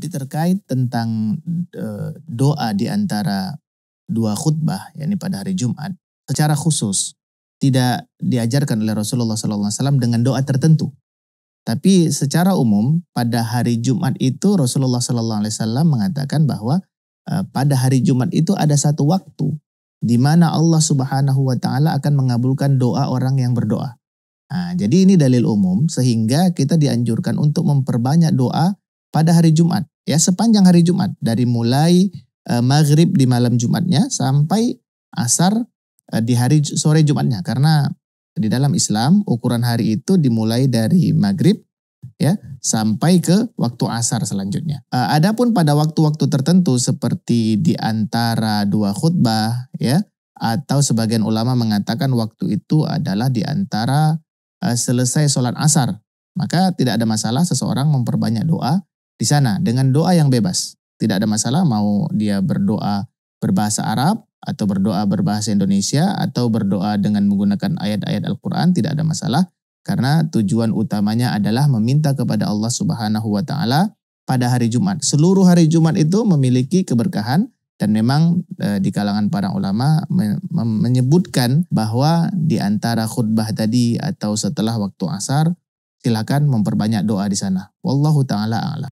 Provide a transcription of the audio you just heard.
Jadi terkait tentang eh, doa di antara dua khutbah, yakni pada hari Jumat, secara khusus tidak diajarkan oleh Rasulullah SAW dengan doa tertentu. Tapi secara umum pada hari Jumat itu Rasulullah SAW mengatakan bahwa eh, pada hari Jumat itu ada satu waktu di mana Allah Subhanahu wa taala akan mengabulkan doa orang yang berdoa. Nah, jadi ini dalil umum sehingga kita dianjurkan untuk memperbanyak doa pada hari Jumat ya sepanjang hari Jumat dari mulai e, maghrib di malam Jumatnya sampai asar e, di hari sore Jumatnya karena di dalam Islam ukuran hari itu dimulai dari maghrib ya sampai ke waktu asar selanjutnya. E, adapun pada waktu-waktu tertentu seperti di antara dua khutbah ya atau sebagian ulama mengatakan waktu itu adalah di antara e, selesai sholat asar maka tidak ada masalah seseorang memperbanyak doa di sana dengan doa yang bebas. Tidak ada masalah mau dia berdoa berbahasa Arab atau berdoa berbahasa Indonesia atau berdoa dengan menggunakan ayat-ayat Al-Qur'an tidak ada masalah karena tujuan utamanya adalah meminta kepada Allah Subhanahu wa taala pada hari Jumat. Seluruh hari Jumat itu memiliki keberkahan dan memang e, di kalangan para ulama me, me, menyebutkan bahwa di antara khutbah tadi atau setelah waktu asar silakan memperbanyak doa di sana. Wallahu taala a'lam.